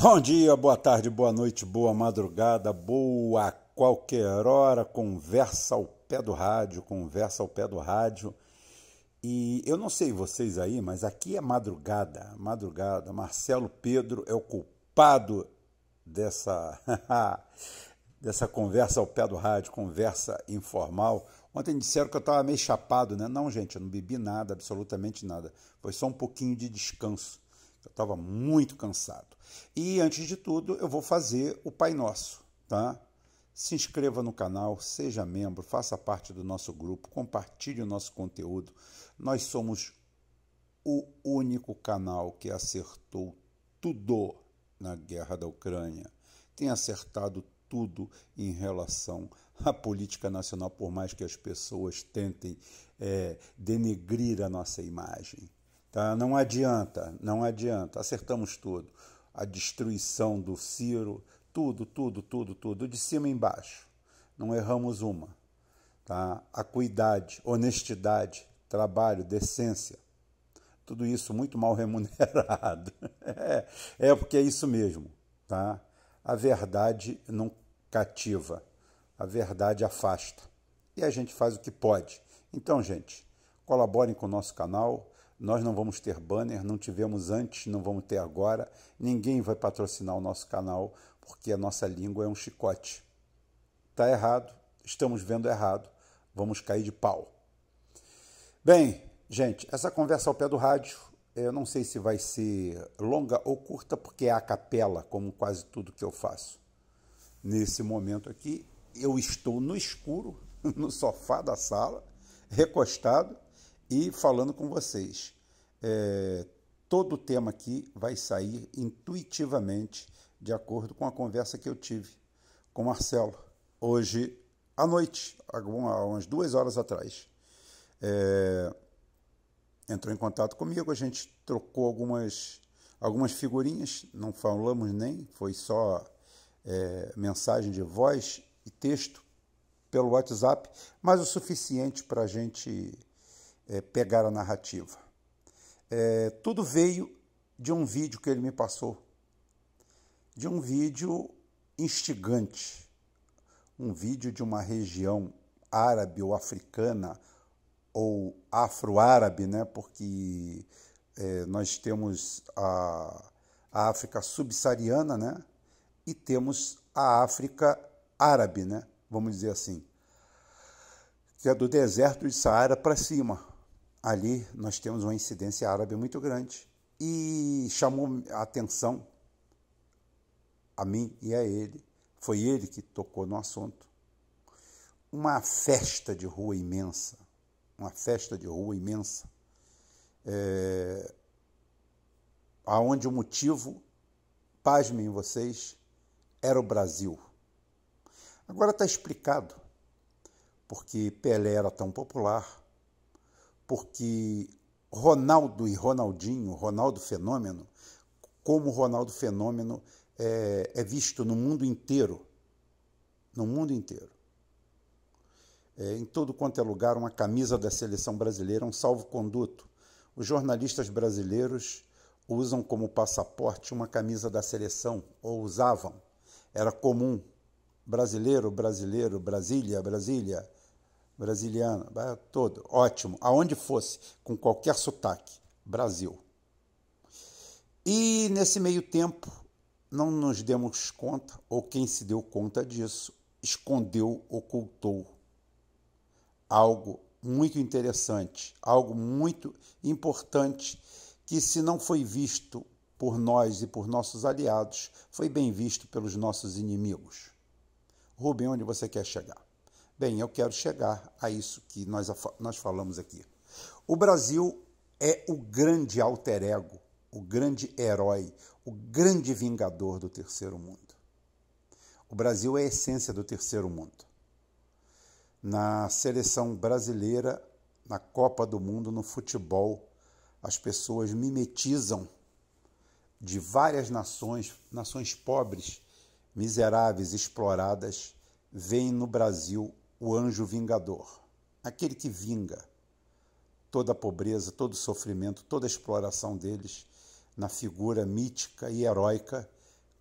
Bom dia, boa tarde, boa noite, boa madrugada, boa qualquer hora, conversa ao pé do rádio, conversa ao pé do rádio. E eu não sei vocês aí, mas aqui é madrugada, madrugada. Marcelo Pedro é o culpado dessa dessa conversa ao pé do rádio, conversa informal, Ontem disseram que eu estava meio chapado, né? Não, gente, eu não bebi nada, absolutamente nada. Foi só um pouquinho de descanso. Eu estava muito cansado. E antes de tudo, eu vou fazer o Pai Nosso, tá? Se inscreva no canal, seja membro, faça parte do nosso grupo, compartilhe o nosso conteúdo. Nós somos o único canal que acertou tudo na guerra da Ucrânia. Tem acertado tudo em relação a a política nacional, por mais que as pessoas tentem é, denegrir a nossa imagem. Tá? Não adianta, não adianta. Acertamos tudo. A destruição do Ciro, tudo, tudo, tudo, tudo, de cima e embaixo. Não erramos uma. Tá? cuidade, honestidade, trabalho, decência. Tudo isso muito mal remunerado. É, é porque é isso mesmo. Tá? A verdade não cativa a verdade afasta. E a gente faz o que pode. Então, gente, colaborem com o nosso canal. Nós não vamos ter banner, não tivemos antes, não vamos ter agora. Ninguém vai patrocinar o nosso canal porque a nossa língua é um chicote. Está errado, estamos vendo errado, vamos cair de pau. Bem, gente, essa conversa ao pé do rádio, eu não sei se vai ser longa ou curta, porque é a capela, como quase tudo que eu faço nesse momento aqui eu estou no escuro, no sofá da sala, recostado e falando com vocês. É, todo o tema aqui vai sair intuitivamente de acordo com a conversa que eu tive com o Marcelo hoje à noite, algumas duas horas atrás. É, entrou em contato comigo, a gente trocou algumas, algumas figurinhas, não falamos nem, foi só é, mensagem de voz e texto pelo WhatsApp, mas o suficiente para a gente é, pegar a narrativa. É, tudo veio de um vídeo que ele me passou, de um vídeo instigante, um vídeo de uma região árabe ou africana ou afro-árabe, né? Porque é, nós temos a, a África subsaariana, né? E temos a África árabe, né? vamos dizer assim, que é do deserto de Saara para cima. Ali nós temos uma incidência árabe muito grande. E chamou a atenção a mim e a ele. Foi ele que tocou no assunto. Uma festa de rua imensa. Uma festa de rua imensa. É... Aonde o motivo, pasmem vocês, era o Brasil. Agora está explicado porque Pelé era tão popular, porque Ronaldo e Ronaldinho, Ronaldo Fenômeno, como Ronaldo Fenômeno é, é visto no mundo inteiro, no mundo inteiro. É, em todo quanto é lugar, uma camisa da seleção brasileira, um salvo-conduto. Os jornalistas brasileiros usam como passaporte uma camisa da seleção, ou usavam, era comum brasileiro, brasileiro, Brasília, Brasília, brasiliano, todo, ótimo, aonde fosse, com qualquer sotaque, Brasil. E nesse meio tempo, não nos demos conta, ou quem se deu conta disso, escondeu, ocultou algo muito interessante, algo muito importante que, se não foi visto por nós e por nossos aliados, foi bem visto pelos nossos inimigos. Rubem, onde você quer chegar? Bem, eu quero chegar a isso que nós, nós falamos aqui. O Brasil é o grande alter ego, o grande herói, o grande vingador do terceiro mundo. O Brasil é a essência do terceiro mundo. Na seleção brasileira, na Copa do Mundo, no futebol, as pessoas mimetizam de várias nações, nações pobres, miseráveis exploradas, veem no Brasil o anjo vingador, aquele que vinga toda a pobreza, todo o sofrimento, toda a exploração deles na figura mítica e heróica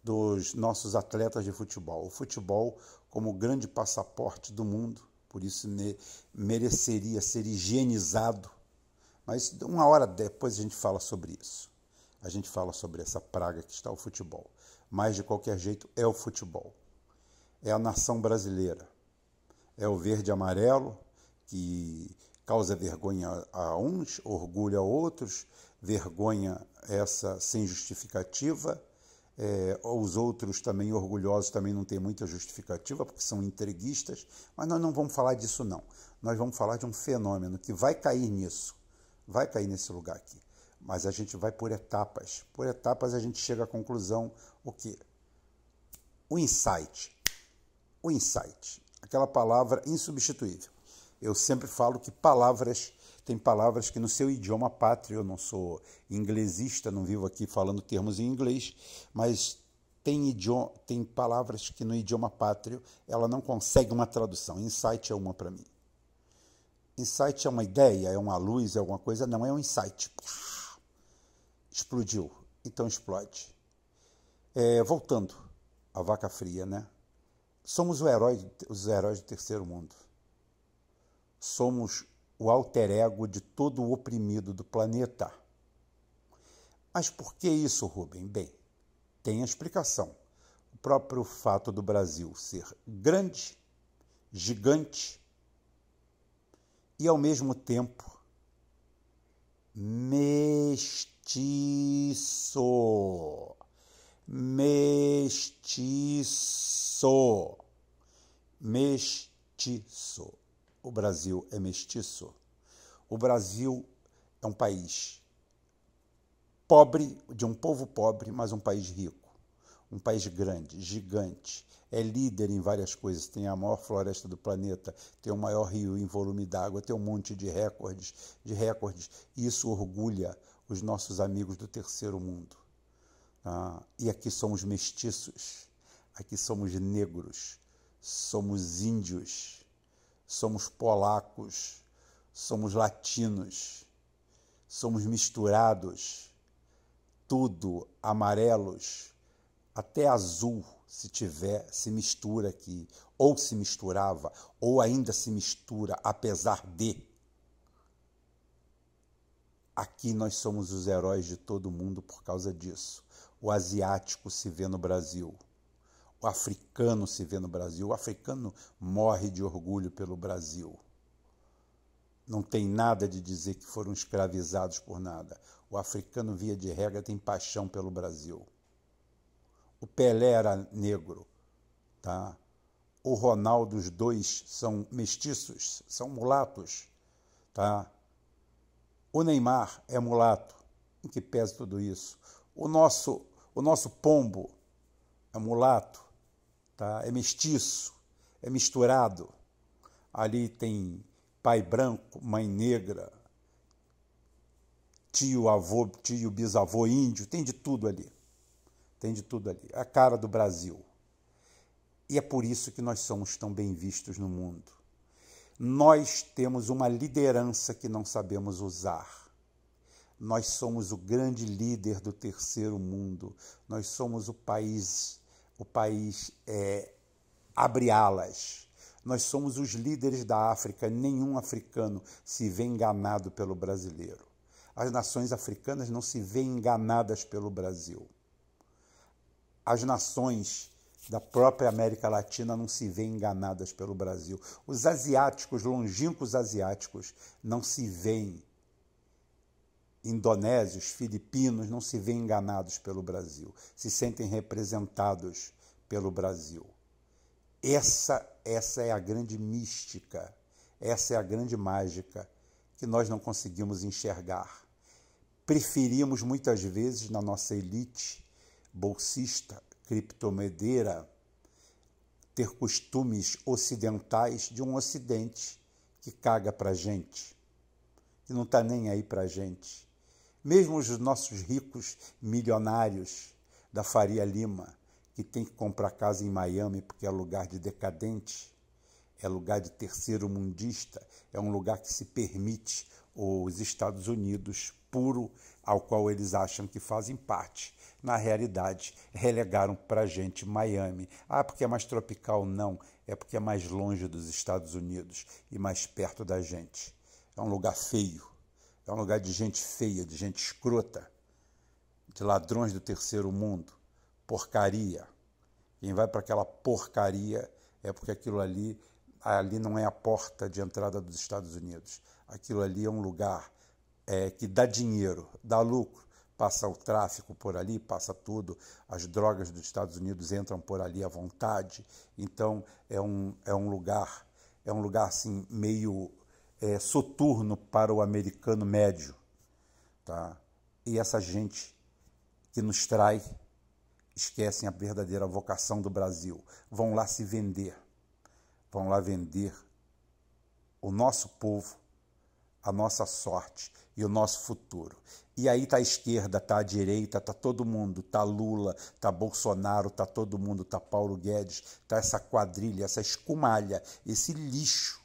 dos nossos atletas de futebol. O futebol, como grande passaporte do mundo, por isso mereceria ser higienizado. Mas uma hora depois a gente fala sobre isso. A gente fala sobre essa praga que está o futebol mas de qualquer jeito é o futebol. É a nação brasileira. É o verde-amarelo que causa vergonha a uns, orgulho a outros, vergonha essa sem justificativa. É, os outros também orgulhosos também não têm muita justificativa porque são entreguistas, mas nós não vamos falar disso não. Nós vamos falar de um fenômeno que vai cair nisso, vai cair nesse lugar aqui. Mas a gente vai por etapas. Por etapas a gente chega à conclusão o que? O insight. O insight. Aquela palavra insubstituível. Eu sempre falo que palavras, tem palavras que no seu idioma pátrio, eu não sou inglesista, não vivo aqui falando termos em inglês, mas tem, idioma, tem palavras que no idioma pátrio ela não consegue uma tradução. Insight é uma para mim. Insight é uma ideia, é uma luz, é alguma coisa? Não, é um insight. Explodiu. Então explode. É, voltando à vaca fria, né? Somos herói, os heróis do terceiro mundo. Somos o alter ego de todo o oprimido do planeta. Mas por que isso, Rubem? Bem, tem a explicação. O próprio fato do Brasil ser grande, gigante e, ao mesmo tempo, mestiço mestiço. Mestiço. O Brasil é mestiço. O Brasil é um país pobre, de um povo pobre, mas um país rico. Um país grande, gigante. É líder em várias coisas. Tem a maior floresta do planeta, tem o maior rio em volume d'água, tem um monte de recordes, de recordes. Isso orgulha os nossos amigos do terceiro mundo. Ah, e aqui somos mestiços, aqui somos negros, somos índios, somos polacos, somos latinos, somos misturados, tudo amarelos, até azul, se tiver, se mistura aqui, ou se misturava, ou ainda se mistura, apesar de. Aqui nós somos os heróis de todo mundo por causa disso o asiático se vê no Brasil. O africano se vê no Brasil. O africano morre de orgulho pelo Brasil. Não tem nada de dizer que foram escravizados por nada. O africano, via de regra, tem paixão pelo Brasil. O Pelé era negro, tá? O Ronaldo, os dois são mestiços, são mulatos, tá? O Neymar é mulato. Em que pese tudo isso? O nosso, o nosso pombo é mulato, tá? é mestiço, é misturado. Ali tem pai branco, mãe negra, tio, avô, tio, bisavô índio, tem de tudo ali. Tem de tudo ali. A cara do Brasil. E é por isso que nós somos tão bem vistos no mundo. Nós temos uma liderança que não sabemos usar. Nós somos o grande líder do terceiro mundo. Nós somos o país, o país é, abre alas. Nós somos os líderes da África. Nenhum africano se vê enganado pelo brasileiro. As nações africanas não se vêem enganadas pelo Brasil. As nações da própria América Latina não se vêem enganadas pelo Brasil. Os asiáticos, longínquos asiáticos, não se veem indonésios, filipinos não se veem enganados pelo Brasil, se sentem representados pelo Brasil. Essa, essa é a grande mística, essa é a grande mágica que nós não conseguimos enxergar. Preferimos muitas vezes na nossa elite bolsista, criptomedeira, ter costumes ocidentais de um ocidente que caga para gente, que não está nem aí para gente mesmo os nossos ricos milionários da Faria Lima, que tem que comprar casa em Miami porque é lugar de decadente, é lugar de terceiro mundista, é um lugar que se permite os Estados Unidos puro ao qual eles acham que fazem parte. Na realidade, relegaram para a gente Miami. Ah, porque é mais tropical? Não, é porque é mais longe dos Estados Unidos e mais perto da gente. É um lugar feio, é um lugar de gente feia, de gente escrota, de ladrões do terceiro mundo, porcaria. Quem vai para aquela porcaria é porque aquilo ali, ali não é a porta de entrada dos Estados Unidos. Aquilo ali é um lugar é, que dá dinheiro, dá lucro. Passa o tráfico por ali, passa tudo, as drogas dos Estados Unidos entram por ali à vontade. Então é um, é um lugar, é um lugar assim meio é, soturno para o americano médio. Tá? E essa gente que nos trai esquecem a verdadeira vocação do Brasil. Vão lá se vender. Vão lá vender o nosso povo, a nossa sorte e o nosso futuro. E aí tá a esquerda, tá a direita, tá todo mundo, tá Lula, tá Bolsonaro, tá todo mundo, tá Paulo Guedes, tá essa quadrilha, essa escumalha, esse lixo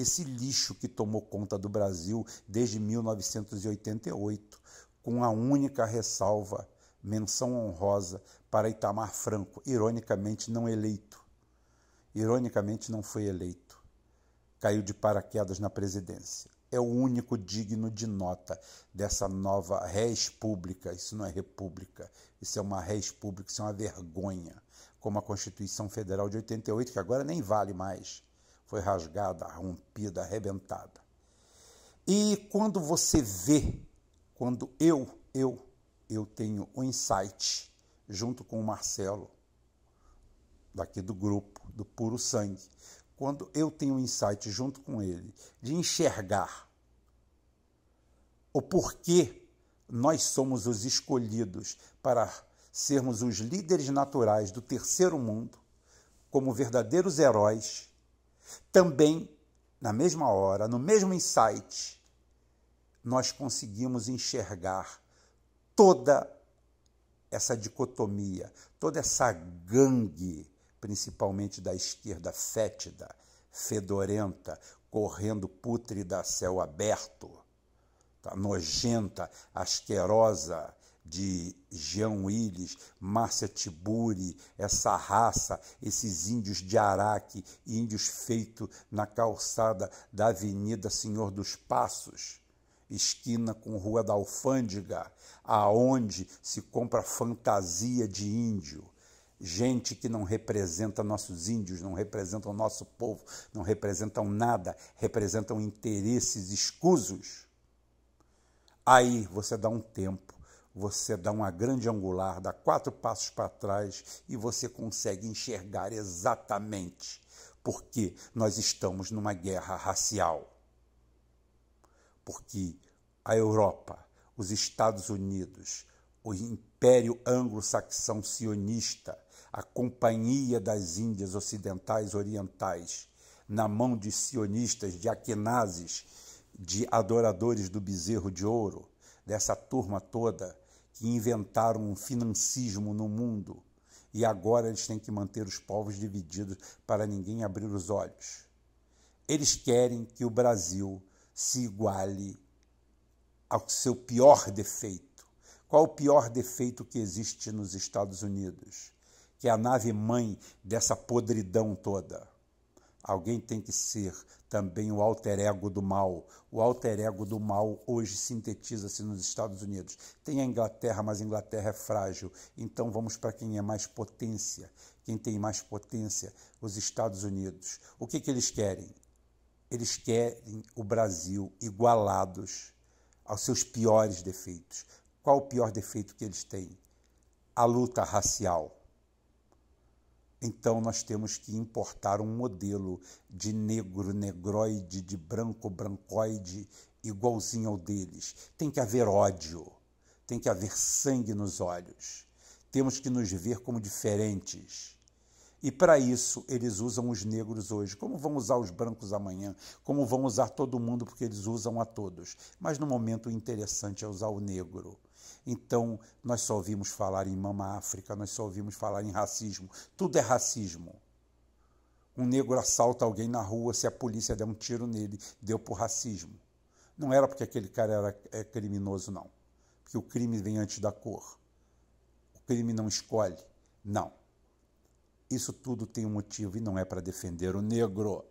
esse lixo que tomou conta do Brasil desde 1988, com a única ressalva, menção honrosa para Itamar Franco, ironicamente não eleito. Ironicamente não foi eleito. Caiu de paraquedas na presidência. É o único digno de nota dessa nova res pública. Isso não é república, isso é uma res pública, isso é uma vergonha. Como a Constituição Federal de 88, que agora nem vale mais foi rasgada, rompida, arrebentada. E quando você vê, quando eu, eu, eu tenho o um insight junto com o Marcelo, daqui do grupo, do Puro Sangue, quando eu tenho um insight junto com ele de enxergar o porquê nós somos os escolhidos para sermos os líderes naturais do terceiro mundo, como verdadeiros heróis, também, na mesma hora, no mesmo insight, nós conseguimos enxergar toda essa dicotomia, toda essa gangue, principalmente da esquerda fétida, fedorenta, correndo putre da céu aberto, tá? nojenta, asquerosa, de Jean Willis, Márcia Tiburi, essa raça, esses índios de Araque, índios feitos na calçada da Avenida Senhor dos Passos, esquina com Rua da Alfândega, aonde se compra fantasia de índio. Gente que não representa nossos índios, não representa o nosso povo, não representam nada, representam interesses escusos. Aí você dá um tempo você dá uma grande angular, dá quatro passos para trás e você consegue enxergar exatamente porque nós estamos numa guerra racial. Porque a Europa, os Estados Unidos, o Império Anglo-Saxão Sionista, a Companhia das Índias Ocidentais Orientais, na mão de sionistas, de aquenazes, de adoradores do bezerro de ouro, dessa turma toda, que inventaram um financismo no mundo e agora eles têm que manter os povos divididos para ninguém abrir os olhos. Eles querem que o Brasil se iguale ao seu pior defeito. Qual o pior defeito que existe nos Estados Unidos? Que é a nave mãe dessa podridão toda. Alguém tem que ser também o alter ego do mal. O alter ego do mal hoje sintetiza-se nos Estados Unidos. Tem a Inglaterra, mas a Inglaterra é frágil. Então vamos para quem é mais potência. Quem tem mais potência? Os Estados Unidos. O que, que eles querem? Eles querem o Brasil igualados aos seus piores defeitos. Qual o pior defeito que eles têm? A luta racial então nós temos que importar um modelo de negro, negroide, de branco, brancoide, igualzinho ao deles. Tem que haver ódio, tem que haver sangue nos olhos. Temos que nos ver como diferentes. E para isso eles usam os negros hoje. Como vão usar os brancos amanhã? Como vão usar todo mundo? Porque eles usam a todos. Mas no momento o interessante é usar o negro então, nós só ouvimos falar em Mama África, nós só ouvimos falar em racismo. Tudo é racismo. Um negro assalta alguém na rua, se a polícia der um tiro nele, deu por racismo. Não era porque aquele cara era é criminoso, não. Porque o crime vem antes da cor. O crime não escolhe. Não. Isso tudo tem um motivo e não é para defender o negro.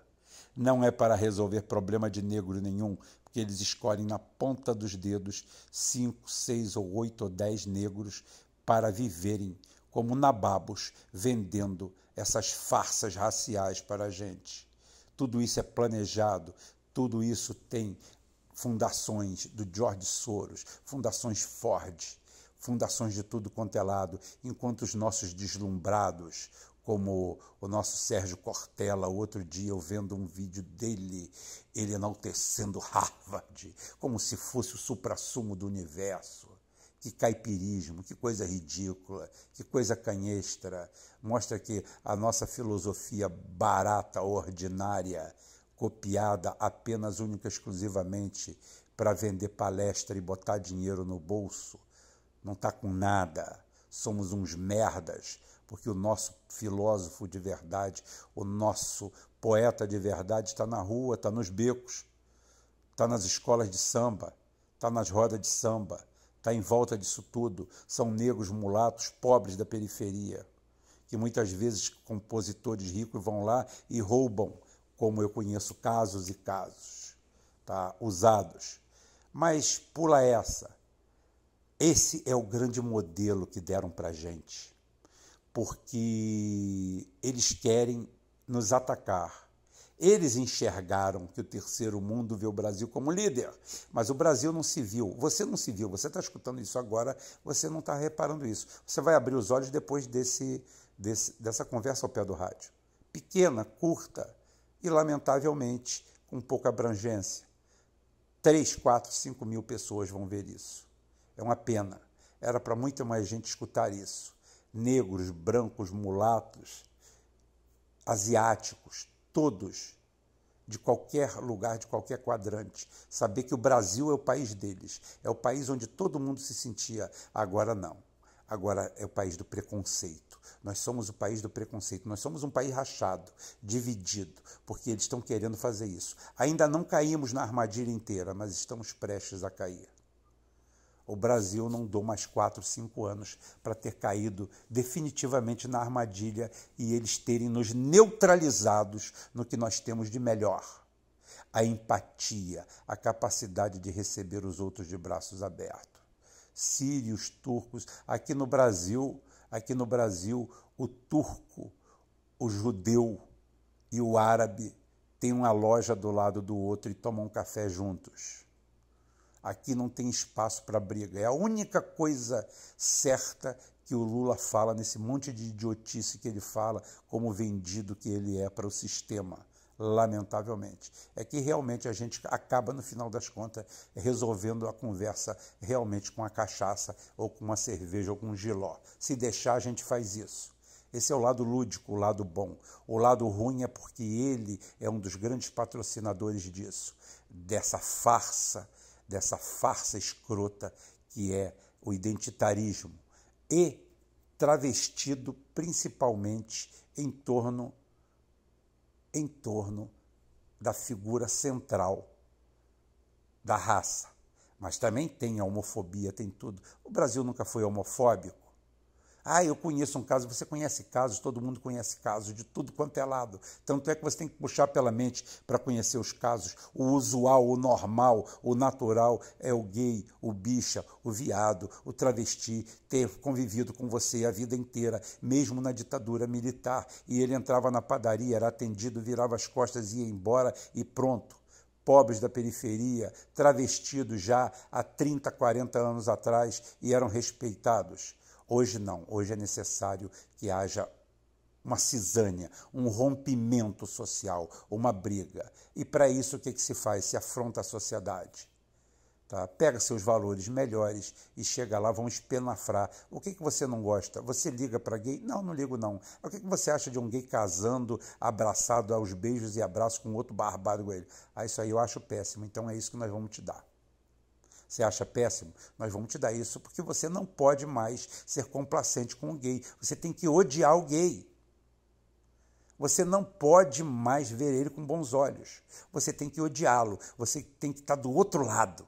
Não é para resolver problema de negro nenhum, que eles escolhem na ponta dos dedos cinco, seis ou oito ou dez negros para viverem como nababos vendendo essas farsas raciais para a gente. Tudo isso é planejado, tudo isso tem fundações do George Soros, fundações Ford fundações de tudo quanto é lado, enquanto os nossos deslumbrados, como o nosso Sérgio Cortella, outro dia eu vendo um vídeo dele, ele enaltecendo Harvard, como se fosse o suprassumo do universo. Que caipirismo, que coisa ridícula, que coisa canhestra. Mostra que a nossa filosofia barata, ordinária, copiada apenas, única exclusivamente para vender palestra e botar dinheiro no bolso, não está com nada. Somos uns merdas, porque o nosso filósofo de verdade, o nosso poeta de verdade está na rua, está nos becos, está nas escolas de samba, está nas rodas de samba, está em volta disso tudo. São negros, mulatos, pobres da periferia, que muitas vezes compositores ricos vão lá e roubam, como eu conheço casos e casos, tá? usados. Mas pula essa. Esse é o grande modelo que deram para a gente porque eles querem nos atacar. Eles enxergaram que o terceiro mundo vê o Brasil como líder, mas o Brasil não se viu. Você não se viu, você está escutando isso agora, você não está reparando isso. Você vai abrir os olhos depois desse, desse, dessa conversa ao pé do rádio. Pequena, curta e, lamentavelmente, com pouca abrangência. 3, 4, 5 mil pessoas vão ver isso. É uma pena. Era para muita mais gente escutar isso negros, brancos, mulatos, asiáticos, todos, de qualquer lugar, de qualquer quadrante. Saber que o Brasil é o país deles, é o país onde todo mundo se sentia. Agora não. Agora é o país do preconceito. Nós somos o país do preconceito. Nós somos um país rachado, dividido, porque eles estão querendo fazer isso. Ainda não caímos na armadilha inteira, mas estamos prestes a cair. O Brasil não dou mais 4, 5 anos para ter caído definitivamente na armadilha e eles terem nos neutralizados no que nós temos de melhor. A empatia, a capacidade de receber os outros de braços abertos. Sírios, turcos, aqui no Brasil, aqui no Brasil, o turco, o judeu e o árabe têm uma loja do lado do outro e tomam um café juntos Aqui não tem espaço para briga. É a única coisa certa que o Lula fala nesse monte de idiotice que ele fala, como vendido que ele é para o sistema, lamentavelmente. É que realmente a gente acaba, no final das contas, resolvendo a conversa realmente com a cachaça, ou com uma cerveja, ou com um giló. Se deixar, a gente faz isso. Esse é o lado lúdico, o lado bom. O lado ruim é porque ele é um dos grandes patrocinadores disso, dessa farsa dessa farsa escrota que é o identitarismo e travestido principalmente em torno em torno da figura central da raça. Mas também tem a homofobia, tem tudo. O Brasil nunca foi homofóbico ah, eu conheço um caso, você conhece casos, todo mundo conhece casos, de tudo quanto é lado. Tanto é que você tem que puxar pela mente para conhecer os casos. O usual, o normal, o natural é o gay, o bicha, o viado, o travesti, ter convivido com você a vida inteira, mesmo na ditadura militar. E ele entrava na padaria, era atendido, virava as costas, ia embora e pronto pobres da periferia, travestidos já há 30, 40 anos atrás e eram respeitados. Hoje não, hoje é necessário que haja uma cisânia, um rompimento social, uma briga. E para isso o que, que se faz? Se afronta a sociedade. Tá? Pega seus valores melhores e chega lá, vão espenafrar. O que, que você não gosta? Você liga para gay? Não, não ligo não. O que, que você acha de um gay casando, abraçado aos beijos e abraços com outro barbado com ele? Ah, isso aí eu acho péssimo, então é isso que nós vamos te dar. Você acha péssimo? Nós vamos te dar isso porque você não pode mais ser complacente com o gay. Você tem que odiar o gay. Você não pode mais ver ele com bons olhos. Você tem que odiá-lo. Você tem que estar do outro lado.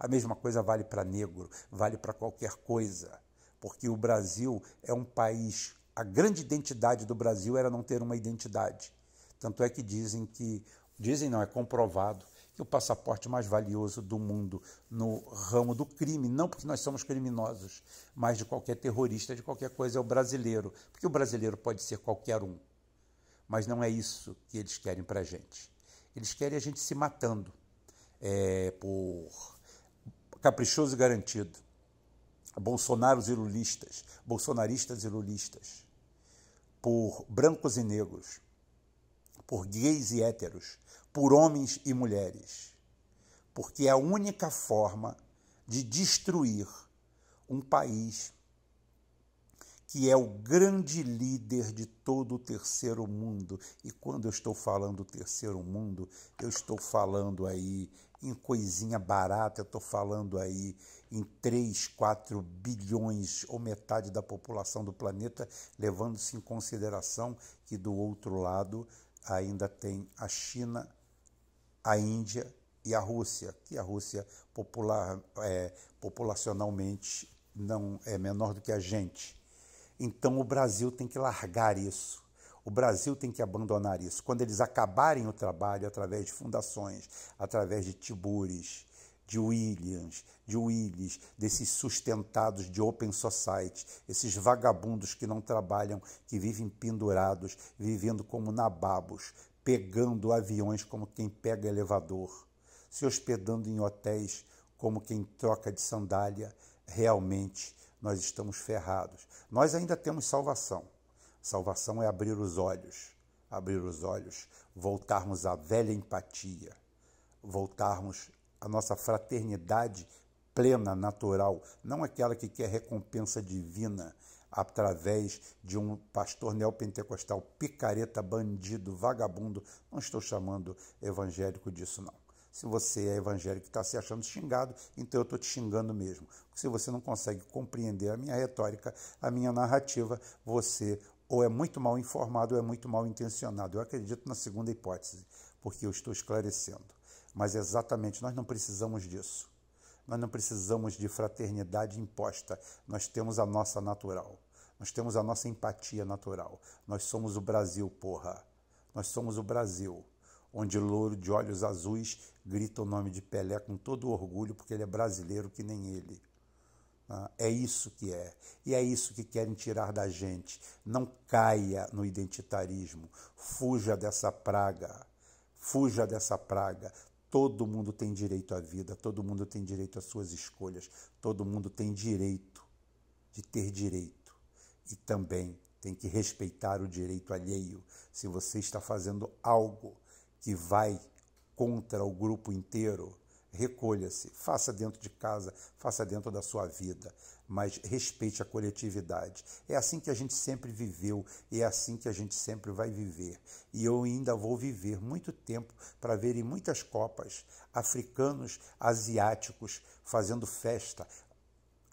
A mesma coisa vale para negro, vale para qualquer coisa. Porque o Brasil é um país. A grande identidade do Brasil era não ter uma identidade. Tanto é que dizem que. Dizem não, é comprovado o passaporte mais valioso do mundo no ramo do crime, não porque nós somos criminosos, mas de qualquer terrorista, de qualquer coisa, é o brasileiro, porque o brasileiro pode ser qualquer um. Mas não é isso que eles querem para a gente. Eles querem a gente se matando é, por caprichoso garantido. Bolsonaros e lulistas, bolsonaristas e lulistas, por brancos e negros, por gays e héteros, por homens e mulheres, porque é a única forma de destruir um país que é o grande líder de todo o terceiro mundo. E quando eu estou falando terceiro mundo, eu estou falando aí em coisinha barata, eu estou falando aí em 3, 4 bilhões ou metade da população do planeta, levando-se em consideração que do outro lado ainda tem a China, a Índia e a Rússia, que a Rússia popular, é, populacionalmente não é menor do que a gente. Então o Brasil tem que largar isso. O Brasil tem que abandonar isso. Quando eles acabarem o trabalho através de fundações, através de Tibures, de Williams, de Willis, desses sustentados de Open Society, esses vagabundos que não trabalham, que vivem pendurados, vivendo como nababos, pegando aviões como quem pega elevador, se hospedando em hotéis como quem troca de sandália, realmente nós estamos ferrados. Nós ainda temos salvação. Salvação é abrir os olhos, abrir os olhos, voltarmos à velha empatia, voltarmos à nossa fraternidade plena, natural, não aquela que quer recompensa divina, através de um pastor neopentecostal picareta, bandido, vagabundo. Não estou chamando evangélico disso, não. Se você é evangélico e está se achando xingado, então eu estou te xingando mesmo. Se você não consegue compreender a minha retórica, a minha narrativa, você ou é muito mal informado ou é muito mal intencionado. Eu acredito na segunda hipótese, porque eu estou esclarecendo. Mas é exatamente, nós não precisamos disso. Nós não precisamos de fraternidade imposta, nós temos a nossa natural. Nós temos a nossa empatia natural. Nós somos o Brasil, porra. Nós somos o Brasil, onde louro de olhos azuis grita o nome de Pelé com todo orgulho, porque ele é brasileiro que nem ele. Ah, é isso que é. E é isso que querem tirar da gente. Não caia no identitarismo. Fuja dessa praga. Fuja dessa praga. Todo mundo tem direito à vida, todo mundo tem direito às suas escolhas, todo mundo tem direito de ter direito e também tem que respeitar o direito alheio. Se você está fazendo algo que vai contra o grupo inteiro, recolha-se, faça dentro de casa, faça dentro da sua vida, mas respeite a coletividade. É assim que a gente sempre viveu e é assim que a gente sempre vai viver. E eu ainda vou viver muito tempo para ver em muitas copas africanos, asiáticos fazendo festa,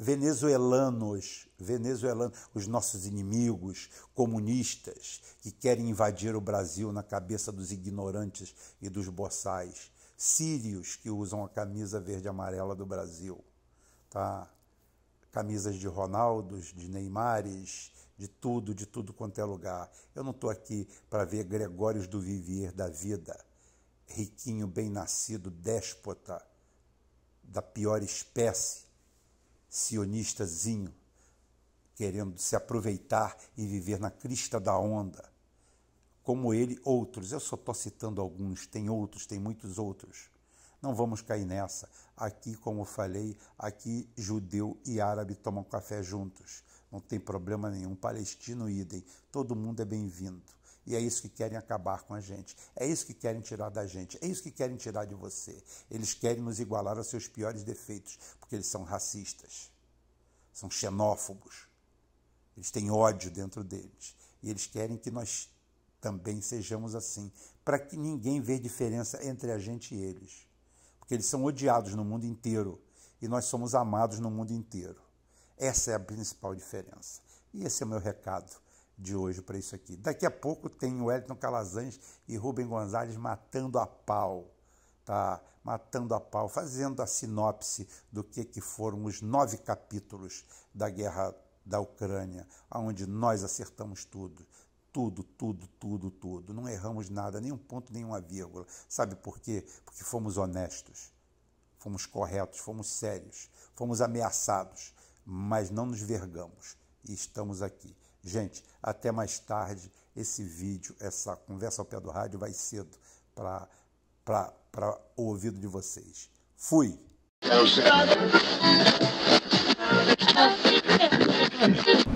venezuelanos, venezuelanos, os nossos inimigos comunistas que querem invadir o Brasil na cabeça dos ignorantes e dos boçais, sírios que usam a camisa verde e amarela do Brasil, tá? Camisas de Ronaldos, de Neymares, de tudo, de tudo quanto é lugar. Eu não estou aqui para ver Gregórios do Vivier da vida, riquinho, bem nascido, déspota, da pior espécie, sionistazinho, querendo se aproveitar e viver na crista da onda. Como ele, outros. Eu só estou citando alguns, tem outros, tem muitos outros. Não vamos cair nessa. Aqui, como falei, aqui judeu e árabe tomam café juntos. Não tem problema nenhum. Palestino idem. Todo mundo é bem-vindo. E é isso que querem acabar com a gente. É isso que querem tirar da gente. É isso que querem tirar de você. Eles querem nos igualar aos seus piores defeitos, porque eles são racistas, são xenófobos. Eles têm ódio dentro deles. E eles querem que nós também sejamos assim, para que ninguém vê diferença entre a gente e eles. Porque eles são odiados no mundo inteiro e nós somos amados no mundo inteiro. Essa é a principal diferença. E esse é o meu recado de hoje para isso aqui. Daqui a pouco tem Wellington Calazans e Rubem Gonzalez matando a pau, tá? Matando a pau, fazendo a sinopse do que, que foram os nove capítulos da guerra da Ucrânia, onde nós acertamos tudo. Tudo, tudo, tudo, tudo. Não erramos nada, nenhum ponto, nenhuma vírgula. Sabe por quê? Porque fomos honestos, fomos corretos, fomos sérios, fomos ameaçados, mas não nos vergamos e estamos aqui. Gente, até mais tarde. Esse vídeo, essa conversa ao pé do rádio vai cedo para o ouvido de vocês. Fui! É